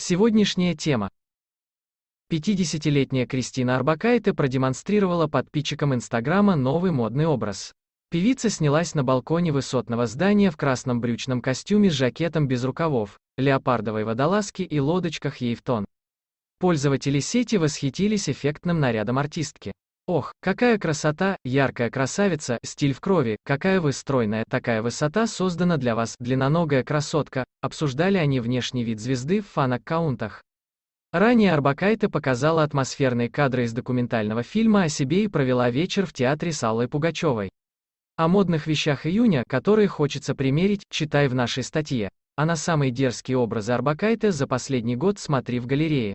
Сегодняшняя тема. 50-летняя Кристина Арбакайте продемонстрировала подписчикам Инстаграма новый модный образ. Певица снялась на балконе высотного здания в красном брючном костюме с жакетом без рукавов, леопардовой водолазке и лодочках ей в тон. Пользователи сети восхитились эффектным нарядом артистки. Ох, какая красота, яркая красавица, стиль в крови, какая вы стройная, такая высота создана для вас, длинноногая красотка, обсуждали они внешний вид звезды в фан-аккаунтах. Ранее Арбакайте показала атмосферные кадры из документального фильма о себе и провела вечер в театре с Аллой Пугачевой. О модных вещах июня, которые хочется примерить, читай в нашей статье. А на самые дерзкие образы Арбакайте за последний год смотри в галерее.